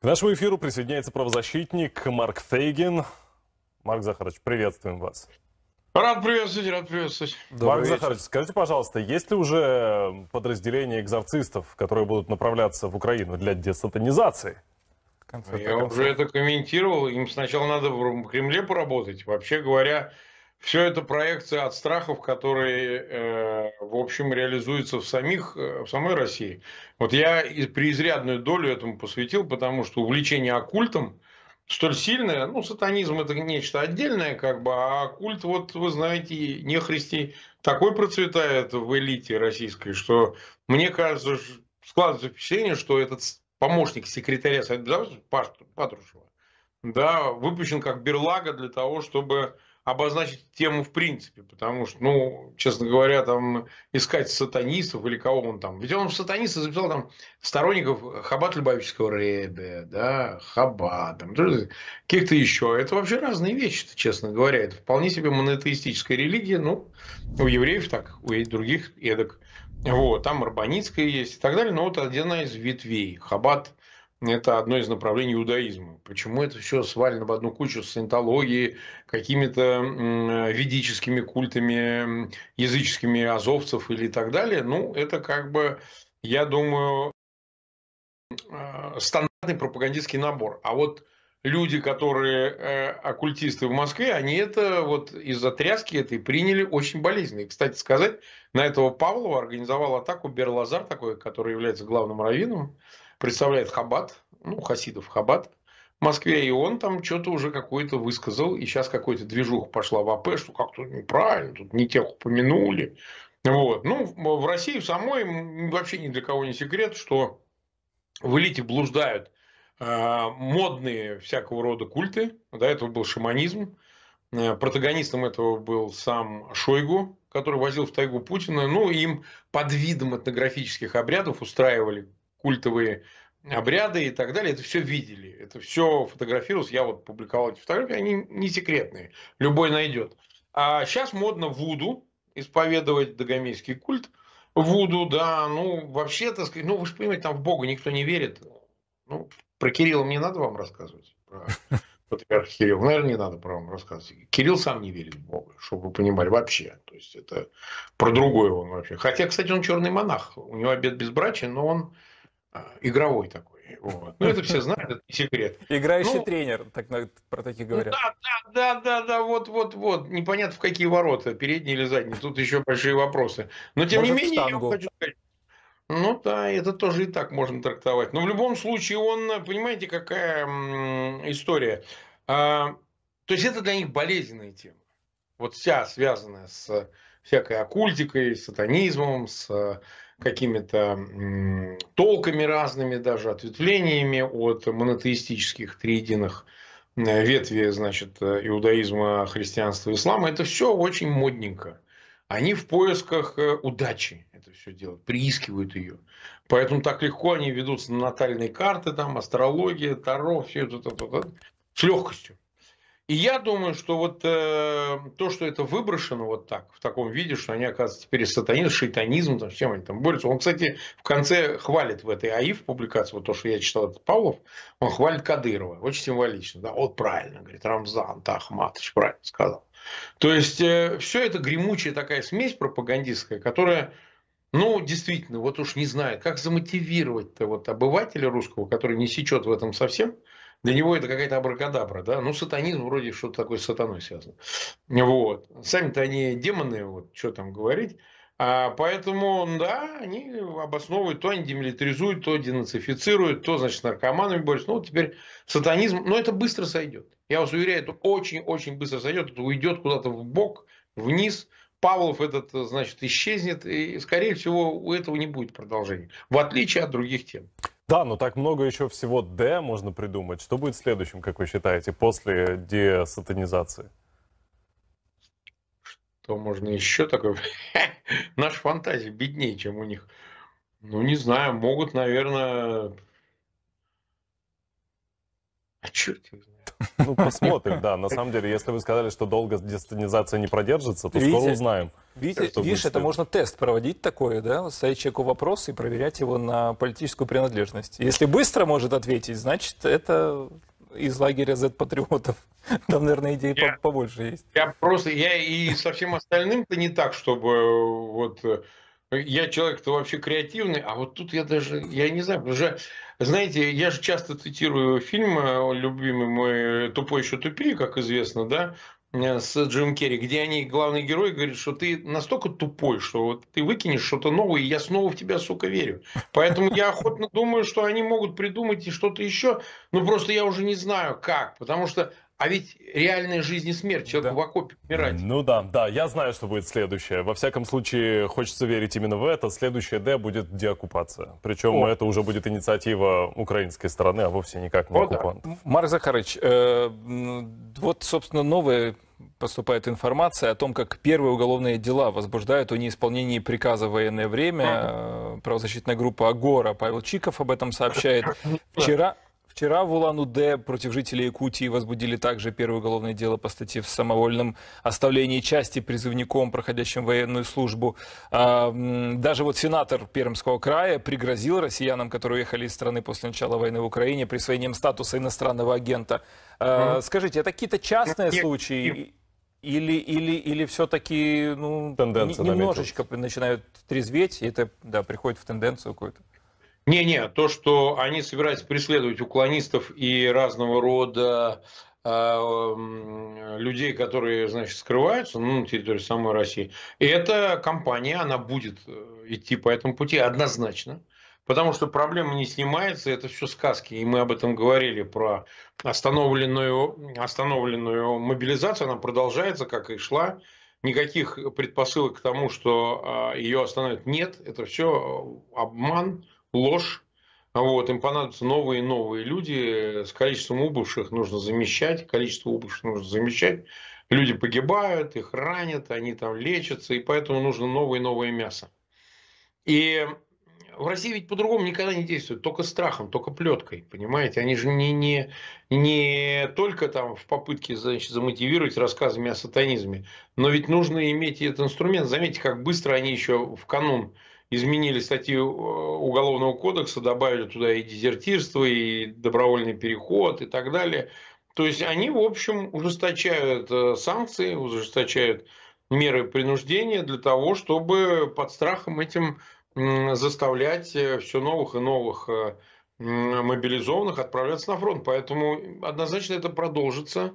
К нашему эфиру присоединяется правозащитник Марк Фейгин. Марк Захарович, приветствуем вас. Рад приветствовать, рад приветствовать. Добрый Марк вечер. Захарович, скажите, пожалуйста, есть ли уже подразделения экзорцистов, которые будут направляться в Украину для десатанизации? Я уже это комментировал. Им сначала надо в Кремле поработать. Вообще говоря, все это проекция от страхов, которые, э, в общем, реализуются в, самих, э, в самой России. Вот я и преизрядную долю этому посвятил, потому что увлечение оккультом столь сильное, ну, сатанизм это нечто отдельное, как бы, а культ, вот вы знаете, нехристи такой процветает в элите российской, что мне кажется, складывается впечатление, что этот помощник секретаря Совета Безопасности Патрушева, да, выпущен как берлага для того, чтобы обозначить тему в принципе, потому что, ну, честно говоря, там искать сатанистов или кого он там. Ведь он в сатанисты записал там сторонников Хабат Любавического Рэбе, да, Хаббат, там, каких-то еще. Это вообще разные вещи, честно говоря. Это вполне себе монотеистическая религия, ну, у евреев так, у других эдак. Вот, там Арбаницкая есть и так далее, но вот одна из ветвей, Хабат это одно из направлений иудаизма. Почему это все свалено в одну кучу с саентологией, какими-то ведическими культами, языческими азовцев или так далее? Ну, это как бы, я думаю, а, стандартный пропагандистский набор. А вот люди, которые э, оккультисты в Москве, они это вот из-за тряски этой приняли очень болезненно. И, кстати сказать, на этого Павлова организовал атаку Берлазар такой, который является главным раввином, представляет Хаббат, ну, Хасидов Хаббат, в Москве, и он там что-то уже какое-то высказал, и сейчас какой-то движух пошла в АП, что как-то неправильно, тут не тех упомянули. Вот. Ну, в России в самой вообще ни для кого не секрет, что в элите блуждают э, модные всякого рода культы. До этого был шаманизм. Э, протагонистом этого был сам Шойгу, который возил в тайгу Путина. Ну, им под видом этнографических обрядов устраивали культовые обряды и так далее, это все видели, это все фотографировалось, я вот публиковал эти фотографии, они не секретные, любой найдет. А сейчас модно Вуду исповедовать догомейский культ, Вуду, да, ну вообще, так сказать, ну вы же понимаете, там в Бога никто не верит, ну, про Кирилла мне надо вам рассказывать, про патриарха Кирилла, наверное, не надо про вам рассказывать. Кирилл сам не верит в Бога, чтобы вы понимали, вообще, то есть это про другое он вообще. Хотя, кстати, он черный монах, у него обед безбрачия, но он а, игровой такой. Вот. Ну, это все знают, это не секрет. Играющий ну, тренер, так про таких ну говорят. Да, да, да, да, да, вот, вот, вот. Непонятно, в какие ворота, передние или задние. Тут еще большие вопросы. Но, тем Может, не менее, я хочу сказать, ну да, это тоже и так можно трактовать. Но в любом случае он, понимаете, какая история. А, то есть это для них болезненная тема. Вот вся связанная с всякой оккультикой, сатанизмом, с какими-то толками разными, даже ответвлениями от монотеистических триединых ветви, значит, иудаизма, христианства, ислама. Это все очень модненько. Они в поисках э, удачи это все делают, приискивают ее. Поэтому так легко они ведутся на натальные карты, там, астрология, таро, все это, это, это, это с легкостью. И я думаю, что вот э, то, что это выброшено вот так, в таком виде, что они, оказывается, теперь сатанизм, шайтанизм, там, с чем они там борются. Он, кстати, в конце хвалит в этой АИФ в публикации, вот то, что я читал от Павлов, он хвалит Кадырова, очень символично. Да, вот правильно, говорит, Рамзан, да, Ахматович правильно сказал. То есть, э, все это гремучая такая смесь пропагандистская, которая ну, действительно, вот уж не знаю, как замотивировать-то вот обывателя русского, который не сечет в этом совсем, для него это какая-то абракадабра, да, ну, сатанизм вроде что-то такое с сатаной связано. Вот. Сами-то они демоны, вот, что там говорить. А, поэтому, да, они обосновывают, то они демилитаризуют, то денацифицируют, то, значит, наркоманами борются. Ну, вот теперь сатанизм, но это быстро сойдет. Я вас уверяю, это очень-очень быстро сойдет, это уйдет куда-то в бок, вниз, Павлов этот, значит, исчезнет, и, скорее всего, у этого не будет продолжения, в отличие от других тем. Да, но так много еще всего «Д» можно придумать. Что будет следующим, как вы считаете, после десатанизации? Что можно еще такое? Наша фантазия беднее, чем у них. Ну, не знаю, могут, наверное... А черт его знает. Ну, посмотрим, да. На самом деле, если вы сказали, что долго десталинизация не продержится, то скоро узнаем. Видите, видишь, это можно тест проводить такой, да, ставить человеку вопрос и проверять его на политическую принадлежность. Если быстро может ответить, значит, это из лагеря Z-патриотов. Там, наверное, идеи я, побольше есть. Я просто, я и со всем остальным-то не так, чтобы э, вот э, я человек-то вообще креативный, а вот тут я даже, я не знаю, уже знаете, я же часто цитирую фильм, э, любимый мой э, «Тупой еще тупее», как известно, да, э, с Джим Керри, где они, главный герой, говорит, что ты настолько тупой, что вот ты выкинешь что-то новое, и я снова в тебя, сука, верю. Поэтому я охотно думаю, что они могут придумать и что-то еще, но просто я уже не знаю как, потому что а ведь реальная жизнь и смерть, человек да. в окопе умирает. Ну да, да, я знаю, что будет следующее. Во всяком случае, хочется верить именно в это. Следующее «Д» будет деоккупация. Причем О. это уже будет инициатива украинской стороны, а вовсе никак не О, оккупант. Да. Марк Захарыч, э, вот, собственно, новая поступает информация о том, как первые уголовные дела возбуждают о неисполнении приказа в военное время. Э, правозащитная группа Агора Павел Чиков об этом сообщает. Вчера, Вчера в Улан-Удэ против жителей Якутии возбудили также первое уголовное дело по статье в самовольном оставлении части призывником, проходящим военную службу. А, даже вот сенатор Пермского края пригрозил россиянам, которые уехали из страны после начала войны в Украине, присвоением статуса иностранного агента. А, скажите, это какие-то частные случаи? Или, или, или все-таки ну, немножечко наметилась. начинают трезветь, и это да, приходит в тенденцию какую-то? Не-не, то, что они собираются преследовать уклонистов и разного рода а, людей, которые, значит, скрываются ну, на территории самой России. И эта компания, она будет э, идти по этому пути однозначно, потому что проблема не снимается, это все сказки, и мы об этом говорили, про остановленную, остановленную мобилизацию, она продолжается, как и шла, никаких предпосылок к тому, что а, ее остановят, нет, это все обман, ложь. Вот, им понадобятся новые и новые люди. С количеством убывших нужно замещать, количество убывших нужно замещать. Люди погибают, их ранят, они там лечатся, и поэтому нужно новое и новое мясо. И в России ведь по-другому никогда не действуют, только страхом, только плеткой, понимаете? Они же не, не, не только там в попытке значит, замотивировать рассказами о сатанизме, но ведь нужно иметь этот инструмент. Заметьте, как быстро они еще в канун изменили статью э, Уголовного кодекса, добавили туда и дезертирство, и добровольный переход, и так далее. То есть они, в общем, ужесточают э, санкции, ужесточают меры принуждения для того, чтобы под страхом этим заставлять э, все новых и новых мобилизованных отправляться на фронт. Поэтому однозначно это продолжится.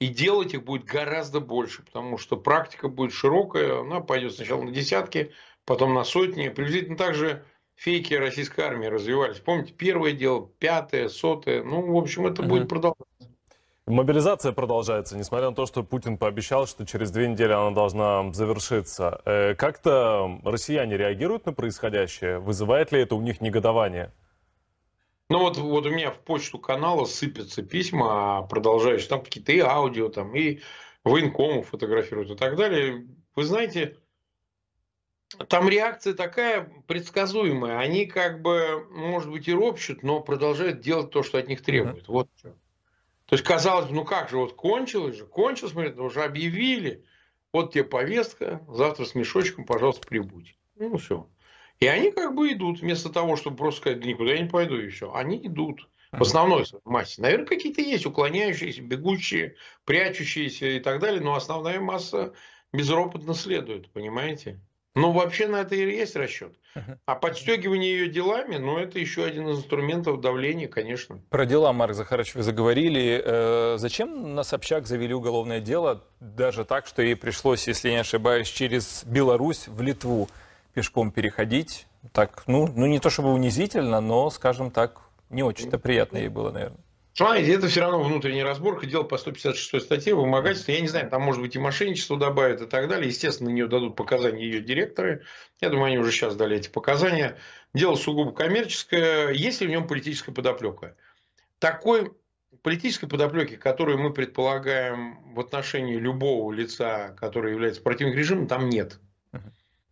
И делать их будет гораздо больше, потому что практика будет широкая, она пойдет сначала на десятки, потом на сотни. Приблизительно так же фейки российской армии развивались. Помните, первое дело, пятое, сотое. Ну, в общем, это uh-huh. будет продолжаться. Мобилизация продолжается, несмотря на то, что Путин пообещал, что через две недели она должна завершиться. Э, как-то россияне реагируют на происходящее? Вызывает ли это у них негодование? Ну вот, вот у меня в почту канала сыпятся письма продолжающие. Там какие-то и аудио, там, и военкому фотографируют и так далее. Вы знаете, там реакция такая предсказуемая. Они как бы, может быть, и ропщут, но продолжают делать то, что от них требуют. Вот что. То есть, казалось бы, ну как же, вот кончилось же, кончилось, мы уже объявили. Вот тебе повестка, завтра с мешочком, пожалуйста, прибудь. Ну, все. И они как бы идут, вместо того, чтобы просто сказать, да никуда я не пойду, и все. Они идут в основной массе. Наверное, какие-то есть уклоняющиеся, бегущие, прячущиеся и так далее, но основная масса безропотно следует, понимаете? Ну, вообще на это и есть расчет. А подстегивание ее делами, ну, это еще один из инструментов давления, конечно. Про дела, Марк Захарович, вы заговорили. Э, зачем на Собчак завели уголовное дело? Даже так, что ей пришлось, если не ошибаюсь, через Беларусь в Литву пешком переходить. Так, ну, ну не то чтобы унизительно, но, скажем так, не очень-то приятно ей было, наверное. Смотрите, это все равно внутренняя разборка, дело по 156 статье, вымогательство, я не знаю, там может быть и мошенничество добавят и так далее. Естественно, на нее дадут показания ее директоры. Я думаю, они уже сейчас дали эти показания. Дело сугубо коммерческое, есть ли в нем политическая подоплека? Такой политической подоплеки, которую мы предполагаем в отношении любого лица, который является противником режима, там нет.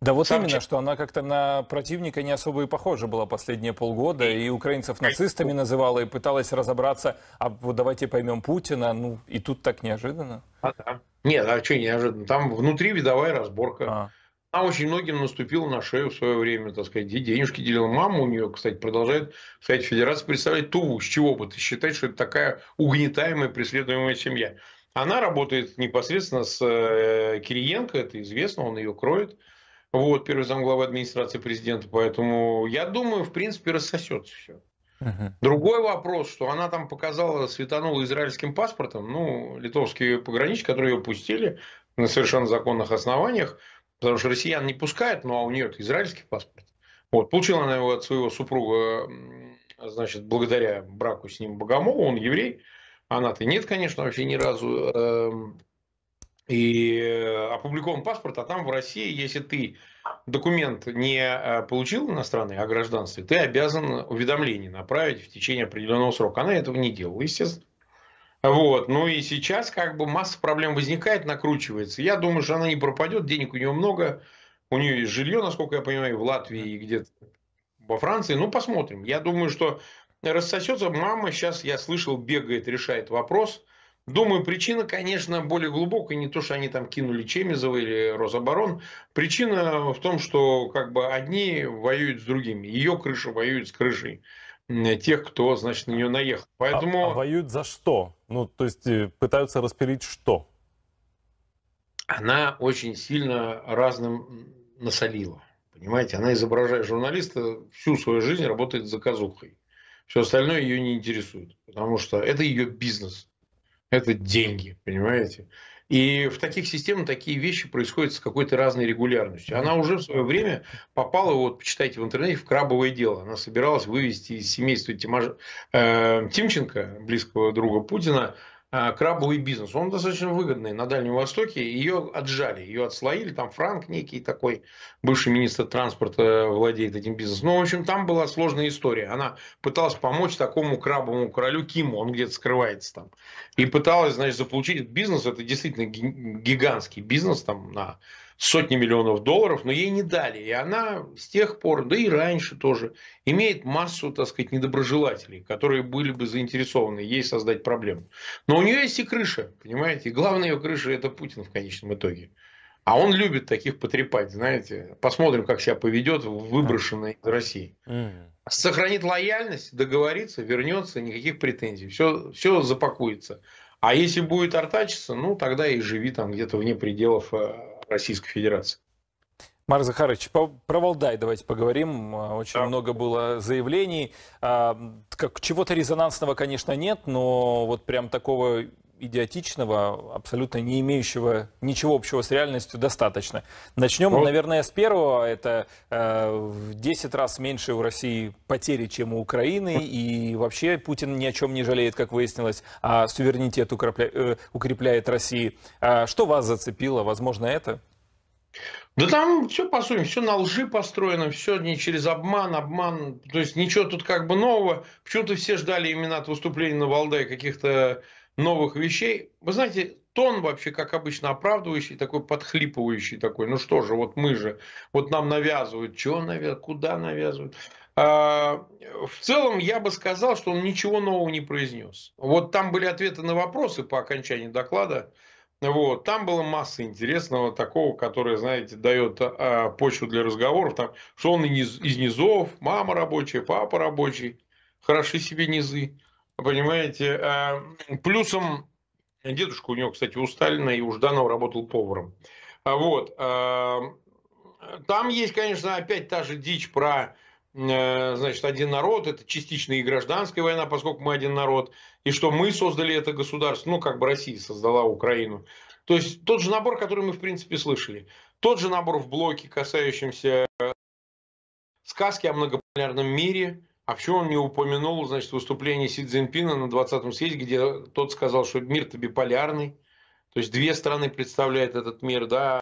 Да вот Сам именно, чем... что она как-то на противника не особо и похожа была последние полгода, и украинцев нацистами называла, и пыталась разобраться, а вот давайте поймем Путина, ну и тут так неожиданно. А, да. Нет, а что неожиданно? Там внутри видовая разборка. А. Она очень многим наступила на шею в свое время, так сказать, денежки делила. Мама у нее, кстати, продолжает, кстати, федерации представлять Туву, с чего бы ты считаешь, что это такая угнетаемая, преследуемая семья. Она работает непосредственно с э, Кириенко, это известно, он ее кроет. Вот, первый замглавы администрации президента. Поэтому я думаю, в принципе, рассосется все. Другой вопрос, что она там показала, светанула израильским паспортом, ну, литовские пограничники, которые ее пустили на совершенно законных основаниях, потому что россиян не пускают, ну, а у нее израильский паспорт. Вот, получила она его от своего супруга, значит, благодаря браку с ним Богомолу, он еврей, она-то нет, конечно, вообще ни разу. Эм, и э, опубликован паспорт, а там в России, если ты документ не э, получил иностранный а гражданстве, ты обязан уведомление направить в течение определенного срока. Она этого не делала, естественно. Вот. Ну и сейчас как бы масса проблем возникает, накручивается. Я думаю, что она не пропадет, денег у нее много, у нее есть жилье, насколько я понимаю, в Латвии и где-то во Франции. Ну, посмотрим. Я думаю, что рассосется. Мама сейчас, я слышал, бегает, решает вопрос – Думаю, причина, конечно, более глубокая, не то, что они там кинули Чемизова или Рособорон. Причина в том, что как бы одни воюют с другими, ее крыша воюет с крышей тех, кто, значит, на нее наехал. А, Поэтому... А, а воюют за что? Ну, то есть э, пытаются распилить что? Она очень сильно разным насолила. Понимаете, она, изображая журналиста, всю свою жизнь работает за заказухой. Все остальное ее не интересует, потому что это ее бизнес это деньги, понимаете? И в таких системах такие вещи происходят с какой-то разной регулярностью. Она уже в свое время попала, вот почитайте в интернете, в крабовое дело. Она собиралась вывести из семейства Тимаш... э, Тимченко, близкого друга Путина, а, крабовый бизнес. Он достаточно выгодный на Дальнем Востоке. Ее отжали, ее отслоили. Там Франк некий такой, бывший министр транспорта, э, владеет этим бизнесом. Ну, в общем, там была сложная история. Она пыталась помочь такому крабовому королю Киму, он где-то скрывается там. И пыталась, значит, заполучить этот бизнес. Это действительно гигантский бизнес там на сотни миллионов долларов, но ей не дали. И она с тех пор, да и раньше тоже, имеет массу, так сказать, недоброжелателей, которые были бы заинтересованы ей создать проблему. Но у нее есть и крыша, понимаете? И главная ее крыша – это Путин в конечном итоге. А он любит таких потрепать, знаете. Посмотрим, как себя поведет выброшенный из России. Сохранит лояльность, договорится, вернется, никаких претензий. Все, все запакуется. А если будет артачиться, ну тогда и живи там где-то вне пределов э, Российской Федерации. Марк Захарович, про Валдай давайте поговорим. А, очень да. много было заявлений. А, как, чего-то резонансного, конечно, нет, но вот прям такого идиотичного, абсолютно не имеющего ничего общего с реальностью, достаточно. Начнем, вот. Ну. наверное, с первого. Это э, в 10 раз меньше у России потери, чем у Украины. И вообще Путин ни о чем не жалеет, как выяснилось, а суверенитет укрепля... э, укрепляет России. А что вас зацепило? Возможно, это? Да там все по сути, все на лжи построено, все не через обман, обман, то есть ничего тут как бы нового. Почему-то все ждали именно от выступления на Валдае каких-то новых вещей. Вы знаете, тон вообще, как обычно, оправдывающий, такой подхлипывающий такой. Ну что же, вот мы же, вот нам навязывают, что навязывают, куда навязывают. А, в целом, я бы сказал, что он ничего нового не произнес. Вот там были ответы на вопросы по окончании доклада. Вот, там была масса интересного такого, которое, знаете, дает а, почву для разговоров, там, что он из, из низов, мама рабочая, папа рабочий, хороши себе низы. Понимаете, э, плюсом э, дедушка у него, кстати, у Сталина и у Жданова работал поваром. А вот. Э, там есть, конечно, опять та же дичь про значит, один народ, это частично и гражданская война, поскольку мы один народ, и что мы создали это государство, ну, как бы Россия создала Украину. То есть тот же набор, который мы, в принципе, слышали. Тот же набор в блоке, касающемся сказки о многополярном мире, а почему он не упомянул, значит, выступление Си Цзиньпина на 20-м съезде, где тот сказал, что мир-то биполярный, то есть две страны представляют этот мир, да,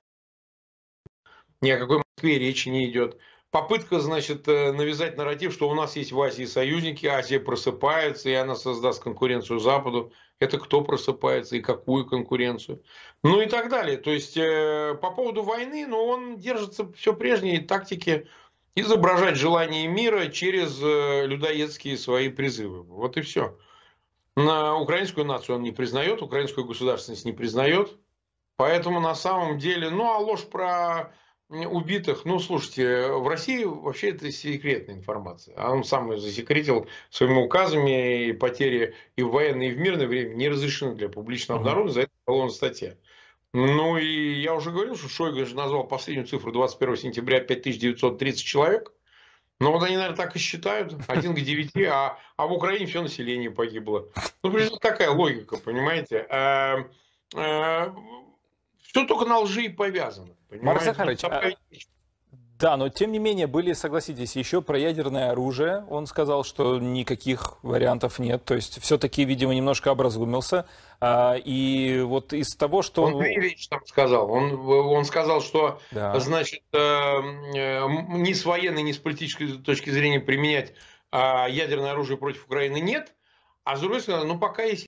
ни о какой Москве речи не идет. Попытка, значит, э, навязать нарратив, что у нас есть в Азии союзники, Азия просыпается, и она создаст конкуренцию Западу. Это кто просыпается и какую конкуренцию. Ну и так далее. То есть э, по поводу войны, ну он держится все прежней тактики изображать желание мира через э, людоедские свои призывы. Вот и все. На украинскую нацию он не признает, украинскую государственность не признает. Поэтому на самом деле, ну а ложь про убитых, ну слушайте, в России вообще это секретная информация. А он сам ее засекретил своими указами, и потери и в военное, и в мирное время не разрешены для публичного обнародования, за это уголовная статья. Ну и я уже говорил, что Шойгу же назвал последнюю цифру 21 сентября 5930 человек. Ну вот они, наверное, так и считают. Один к девяти, а, а в Украине все население погибло. Ну, прежде такая логика, понимаете. Эм, э, э, все только на лжи и повязано. Марк Захарович, да, но тем не менее были, согласитесь, еще про ядерное оружие. Он сказал, что никаких вариантов нет. То есть все-таки, видимо, немножко образумился. А, и вот из того, что... Он две вещи там сказал. Он, он сказал, что, да. значит, э, ни с военной, ни с политической точки зрения применять а, ядерное оружие против Украины нет. А с другой стороны, ну пока есть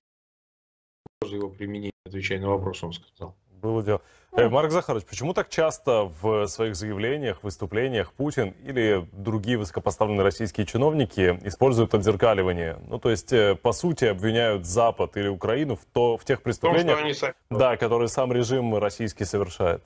его применение, отвечая на вопрос, он сказал. Было дело. Ну. Э, Марк Захарович, почему так часто в своих заявлениях, выступлениях Путин или другие высокопоставленные российские чиновники используют отзеркаливание? Ну, то есть, э, по сути, обвиняют Запад или Украину в, то, в тех преступлениях, Том, сами... да, которые сам режим российский совершает?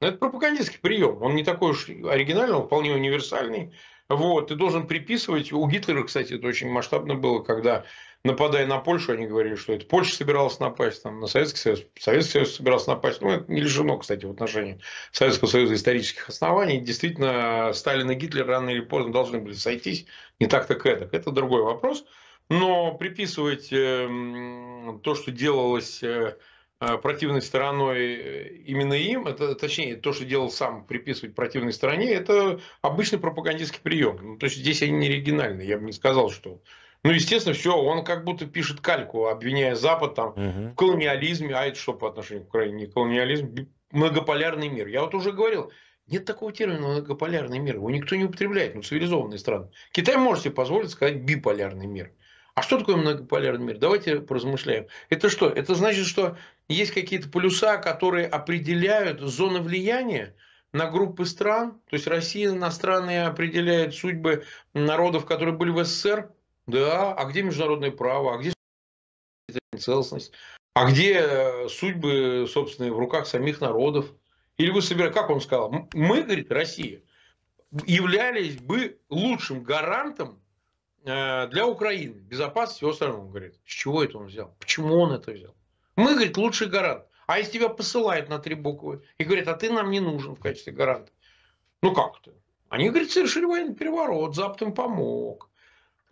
Но ну, это пропагандистский прием. Он не такой уж оригинальный, он вполне универсальный. Вот, ты должен приписывать, у Гитлера, кстати, это очень масштабно было, когда нападая на Польшу, они говорили, что это Польша собиралась напасть, там, на Советский Союз, Советский Союз собирался напасть. Ну, это не лишено, кстати, в отношении Советского Союза исторических оснований. Действительно, Сталин и Гитлер рано или поздно должны были сойтись, не так то так это. Это другой вопрос. Но приписывать эм, то, что делалось э, э, противной стороной э, именно им, это, точнее, то, что делал сам, приписывать противной стороне, это обычный пропагандистский прием. Ну, то есть здесь они не оригинальны. Я бы не сказал, что ну, естественно, все, он как будто пишет кальку, обвиняя Запад там угу. в колониализме, а это что по отношению к Украине? Не колониализм, многополярный мир. Я вот уже говорил, нет такого термина многополярный мир, его никто не употребляет, ну, цивилизованные страны. Китай может себе позволить сказать биполярный мир. А что такое многополярный мир? Давайте поразмышляем. Это что? Это значит, что есть какие-то плюса, которые определяют зоны влияния на группы стран. То есть Россия иностранные определяет судьбы народов, которые были в СССР, да, а где международное право, а где целостность, а где э, судьбы, собственно, в руках самих народов? Или вы собираете, как он сказал, мы, говорит, Россия, являлись бы лучшим гарантом э, для Украины, безопасности всего остального, он говорит. С чего это он взял? Почему он это взял? Мы, говорит, лучший гарант. А если тебя посылают на три буквы и говорят, а ты нам не нужен в качестве гаранта. Ну как то Они, говорит, совершили военный переворот, Запад им помог.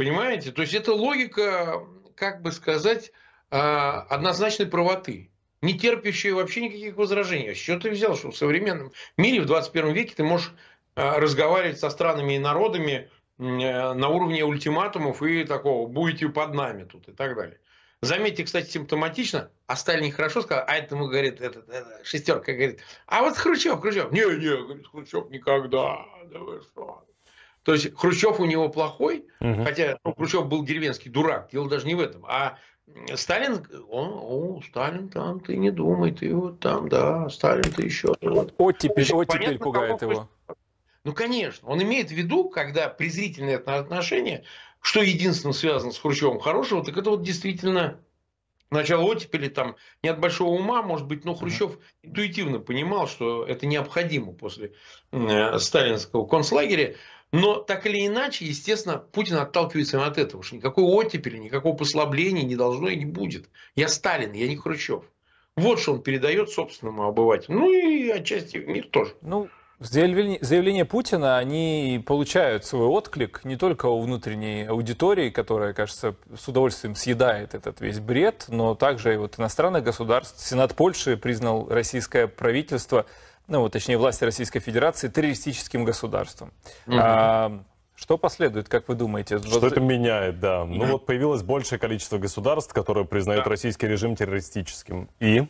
Понимаете? То есть это логика, как бы сказать, а, однозначной правоты, не терпящая вообще никаких возражений. А с чего ты взял, что в современном мире, в 21 веке ты можешь а, разговаривать со странами и народами э, на уровне ультиматумов и такого «будете под нами тут» и так далее. Заметьте, кстати, симптоматично, а Сталин хорошо сказал, а это говорит, это, это, шестерка говорит, а вот Хрущев, Хрущев, не, не, говорит, Хрущев никогда, да вы что, то есть Хрущев у него плохой, угу. хотя ну, Хрущев был деревенский дурак, дело даже не в этом. А Сталин, он, о, Сталин там, ты не думай, ты вот там, да, Сталин ты еще. Вот. Оттепель, есть, оттепель понятно, пугает кого, его. Ну, конечно, он имеет в виду, когда презрительные отношения, что единственное связано с Хрущевым хорошего, так это вот действительно начало оттепели там не от большого ума, может быть, но Хрущев интуитивно понимал, что это необходимо после э, сталинского концлагеря. Но так или иначе, естественно, Путин отталкивается от этого, что никакой оттепели, никакого послабления не должно и не будет. Я Сталин, я не Хрущев. Вот что он передает собственному обывателю. Ну и отчасти мир тоже. Ну, Заявления Путина, они получают свой отклик не только у внутренней аудитории, которая, кажется, с удовольствием съедает этот весь бред, но также и вот иностранных государств. Сенат Польши признал российское правительство ну, вот, точнее, власти Российской Федерации террористическим государством. Угу. А, что последует, как вы думаете? Что вот... это меняет, да. Ну вот появилось большее количество государств, которые признают да. российский режим террористическим. И?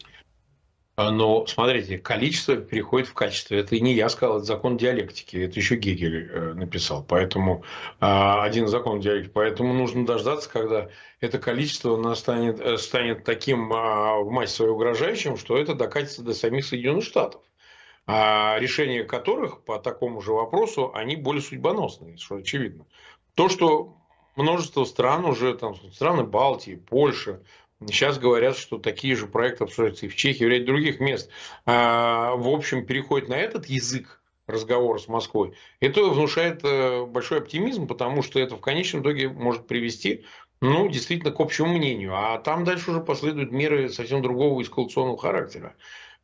А, Но ну, смотрите, количество переходит в качество. Это не я сказал, это закон диалектики. Это еще Гегель э, написал. Поэтому а, один закон диалектики. Поэтому нужно дождаться, когда это количество станет, э, станет таким а, в мать свою угрожающим, что это докатится до самих Соединенных Штатов. А решения которых по такому же вопросу, они более судьбоносные, что очевидно. То, что множество стран уже, там, страны Балтии, Польша, Сейчас говорят, что такие же проекты обсуждаются и в Чехии, и в ряде других мест. А, в общем, переходит на этот язык разговора с Москвой. Это внушает э, большой оптимизм, потому что это в конечном итоге может привести ну, действительно, к общему мнению. А там дальше уже последуют меры совсем другого эскалационного характера.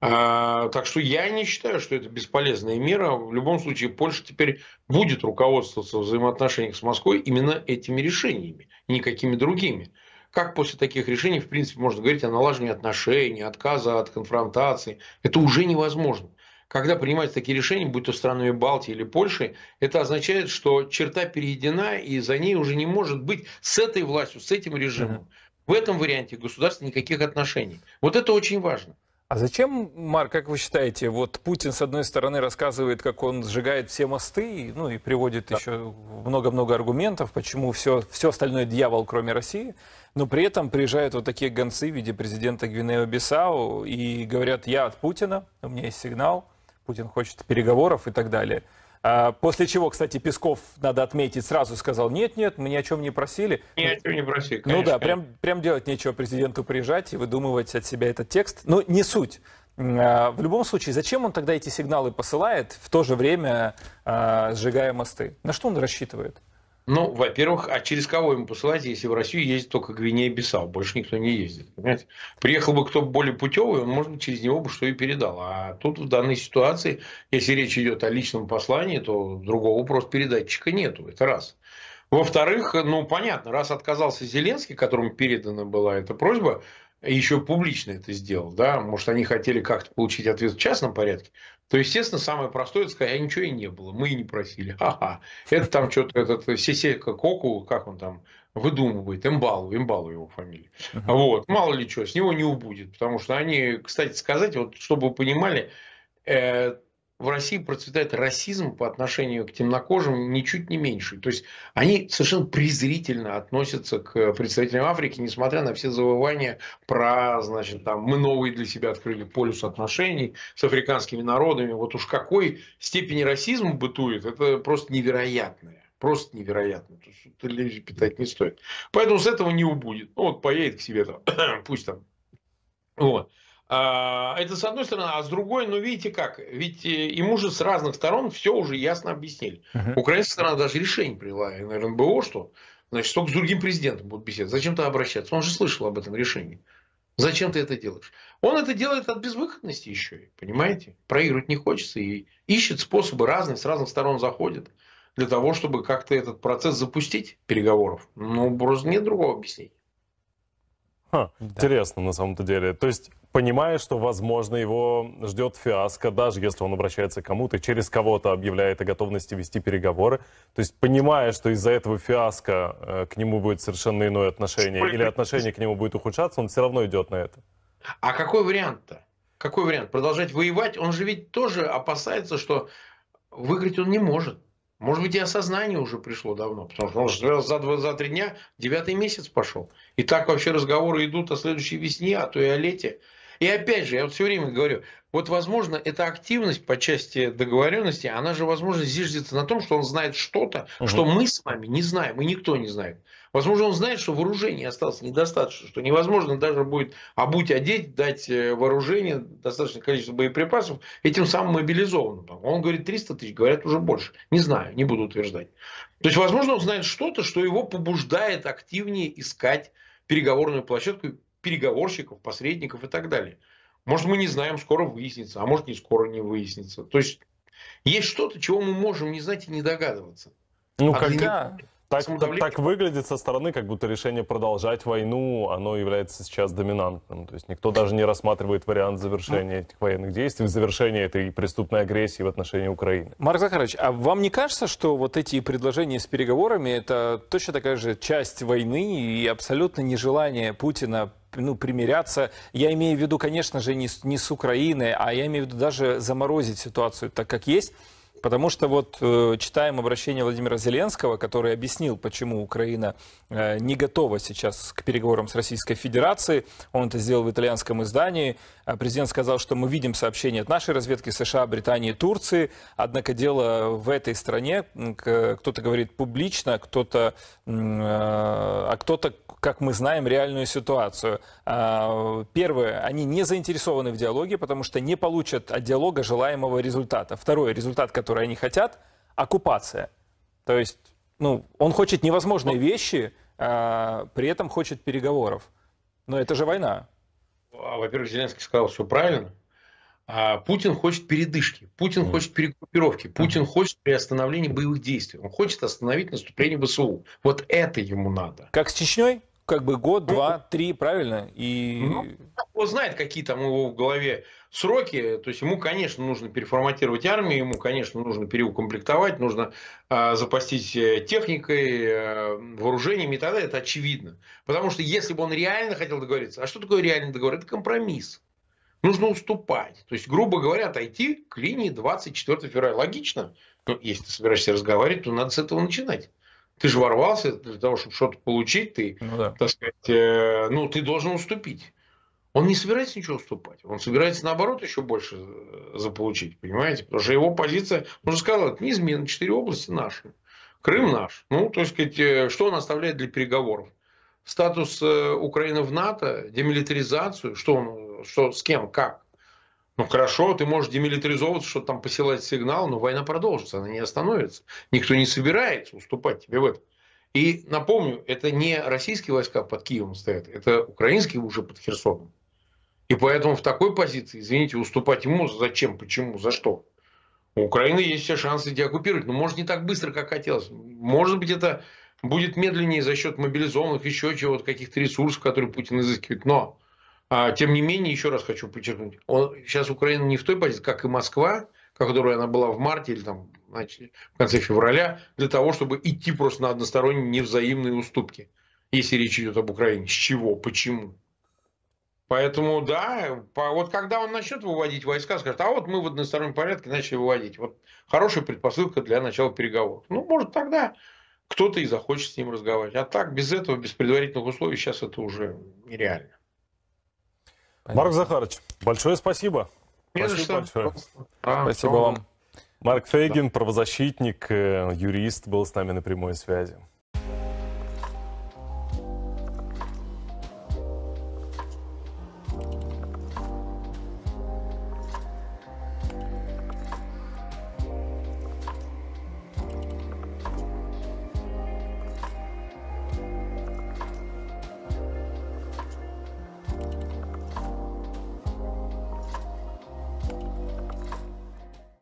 А, так что я не считаю, что это бесполезная мера. В любом случае, Польша теперь будет руководствоваться в взаимоотношениях с Москвой именно этими решениями, никакими другими. Как после таких решений, в принципе, можно говорить о налаживании отношений, отказа от конфронтации? Это уже невозможно. Когда принимаются такие решения, будь то странами Балтии или Польши, это означает, что черта переедена, и за ней уже не может быть с этой властью, с этим режимом. В этом варианте государства никаких отношений. Вот это очень важно. А зачем, Марк, как вы считаете, вот Путин, с одной стороны, рассказывает, как он сжигает все мосты, ну и приводит да. еще много-много аргументов, почему все, все остальное дьявол, кроме России, но при этом приезжают вот такие гонцы в виде президента Гвинео-Бисау и говорят, я от Путина, у меня есть сигнал, Путин хочет переговоров и так далее – а, после чего, кстати, Песков, надо отметить, сразу сказал, нет, нет, мы ни о чем не просили. Ни о чем не просили, конечно. Ну да, прям, прям делать нечего президенту приезжать и выдумывать от себя этот текст. Но ну, не суть. А, в любом случае, зачем он тогда эти сигналы посылает, в то же время а, сжигая мосты? На что он рассчитывает? Ну, во-первых, а через кого ему посылать, если в Россию ездит только Гвинея Бисау, больше никто не ездит, понимаете? Приехал бы кто более путевый, он, может через него бы что и передал. А тут в данной ситуации, если речь идет о личном послании, то другого просто передатчика нету, это раз. Во-вторых, ну, понятно, раз отказался Зеленский, которому передана была эта просьба, еще публично это сделал, да, может, они хотели как-то получить ответ в частном порядке, то, естественно, самое простое это сказать, а ничего и не было, мы и не просили. Ха-ха. Это там что-то, этот э, Сесека Коку, как он там выдумывает, Эмбалу, Эмбалу его фамилия. Uh-huh. Вот, мало ли что, с него не убудет, потому что они, кстати сказать, вот чтобы вы понимали, э, в России процветает расизм по отношению к темнокожим ничуть не меньше. То есть они совершенно презрительно относятся к представителям Африки, несмотря на все завывания про, значит, там, мы новые для себя открыли полюс отношений с африканскими народами. Вот уж какой степени расизма бытует, это просто невероятное. Просто невероятно. То есть, питать не стоит. Поэтому с этого не убудет. Ну, вот поедет к себе там, пусть там. Вот. А, это с одной стороны, а с другой, ну видите как, ведь ему э, же с разных сторон все уже ясно объяснили. uh Украинская сторона даже решение привела наверное, РНБО, что значит, только с другим президентом будут беседовать. Зачем ты обращаться? Он же слышал об этом решении. Зачем ты это делаешь? Он это делает от безвыходности еще, понимаете? Проигрывать не хочется и ищет способы разные, с разных сторон заходит для того, чтобы как-то этот процесс запустить переговоров. Ну, просто нет другого объяснения. Ха, да. Интересно, на самом-то деле. То есть понимая, что, возможно, его ждет фиаско, даже если он обращается к кому-то, через кого-то объявляет о готовности вести переговоры. То есть, понимая, что из-за этого фиаско э, к нему будет совершенно иное отношение, или отношение к нему будет ухудшаться, он все равно идет на это. А какой вариант-то? Какой вариант? Продолжать воевать? Он же ведь тоже опасается, что выиграть он не может. Может быть, и осознание уже пришло давно, потому что он же за, два, за три дня девятый месяц пошел. И так вообще разговоры идут о следующей весне, а то и о лете. И опять же, я вот все время говорю, вот, возможно, эта активность по части договоренности, она же, возможно, зиждется на том, что он знает что-то, угу. что мы с вами не знаем, и никто не знает. Возможно, он знает, что вооружений осталось недостаточно, что невозможно даже будет обуть, одеть, дать э, вооружение, достаточное количество боеприпасов, Этим самым мобилизованным. Он говорит 300 тысяч, говорят уже больше. Не знаю, не буду утверждать. То есть, возможно, он знает что-то, что его побуждает активнее искать переговорную площадку переговорщиков, посредников и так далее. Может, мы не знаем, скоро выяснится, а может, не скоро не выяснится. То есть есть что-то, чего мы можем не знать и не догадываться. Ну, а когда... Так, так выглядит со стороны, как будто решение продолжать войну, оно является сейчас доминантным. То есть никто даже не рассматривает вариант завершения ну, этих военных действий, завершения этой преступной агрессии в отношении Украины. Марк Захарович, а вам не кажется, что вот эти предложения с переговорами, это точно такая же часть войны и абсолютно нежелание Путина ну, примиряться. Я имею в виду, конечно же, не, не с Украиной, а я имею в виду даже заморозить ситуацию, так как есть Потому что вот э, читаем обращение Владимира Зеленского, который объяснил, почему Украина э, не готова сейчас к переговорам с Российской Федерацией. Он это сделал в итальянском издании. А президент сказал, что мы видим сообщения от нашей разведки США, Британии, Турции. Однако дело в этой стране, кто-то говорит публично, кто-то, э, а кто-то, как мы знаем, реальную ситуацию. Э, первое, они не заинтересованы в диалоге, потому что не получат от диалога желаемого результата. Второе, результат, который которые они хотят, оккупация. То есть, ну, он хочет невозможные Но... вещи, а, при этом хочет переговоров. Но это же война. А, во-первых, Зеленский сказал все правильно. А Путин хочет передышки, Путин mm. хочет перегруппировки, Путин mm. хочет приостановления боевых действий, он хочет остановить наступление ВСУ. Вот это ему надо. Как с Чечней? как бы год, ну, два, три, правильно? И... Ну, он знает, какие там его в голове сроки. То есть ему, конечно, нужно переформатировать армию, ему, конечно, нужно переукомплектовать, нужно а, э, запастись техникой, э, вооружениями и так далее. Это очевидно. Потому что если бы он реально хотел договориться, а что такое реально договор? Это компромисс. Нужно уступать. То есть, грубо говоря, отойти к линии 24 февраля. Логично. Но ну, если ты собираешься разговаривать, то надо с этого начинать ты же ворвался для того, чтобы что-то получить, ты, ну, да. так сказать, э, ну, ты должен уступить. Он не собирается ничего уступать. Он собирается, наоборот, еще больше э, заполучить, понимаете? Потому что его позиция, он же сказал, это неизменно, четыре области наши. Крым наш. Ну, то есть, сказать, э, что он оставляет для переговоров? Статус э, Украины в НАТО, демилитаризацию, что он, что, с кем, как? Ну хорошо, ты можешь демилитаризовываться, что там посылать сигнал, но война продолжится, она не остановится. Никто не собирается уступать тебе в этом. И напомню, это не российские войска под Киевом стоят, это украинские уже под Херсоном. И поэтому в такой позиции, извините, уступать ему зачем, почему, за что? У Украины есть все шансы деоккупировать, но может не так быстро, как хотелось. Может быть, это будет медленнее за счет мобилизованных, еще чего-то, каких-то ресурсов, которые Путин изыскивает. Но а, тем не менее, еще раз хочу подчеркнуть, он, сейчас Украина не в той позиции, как и Москва, которой она была в марте или там, значит, в конце февраля, для того, чтобы идти просто на односторонние невзаимные уступки, если речь идет об Украине. С чего? Почему? Поэтому, да, по, вот когда он начнет выводить войска, скажет, а вот мы в одностороннем порядке начали выводить. Вот хорошая предпосылка для начала переговоров. Ну, может, тогда кто-то и захочет с ним разговаривать. А так, без этого, без предварительных условий, сейчас это уже нереально. Понятно. Марк Захарович, большое спасибо. Не спасибо большое. А, спасибо вам. Марк Фейгин, да. правозащитник, э, юрист, был с нами на прямой связи.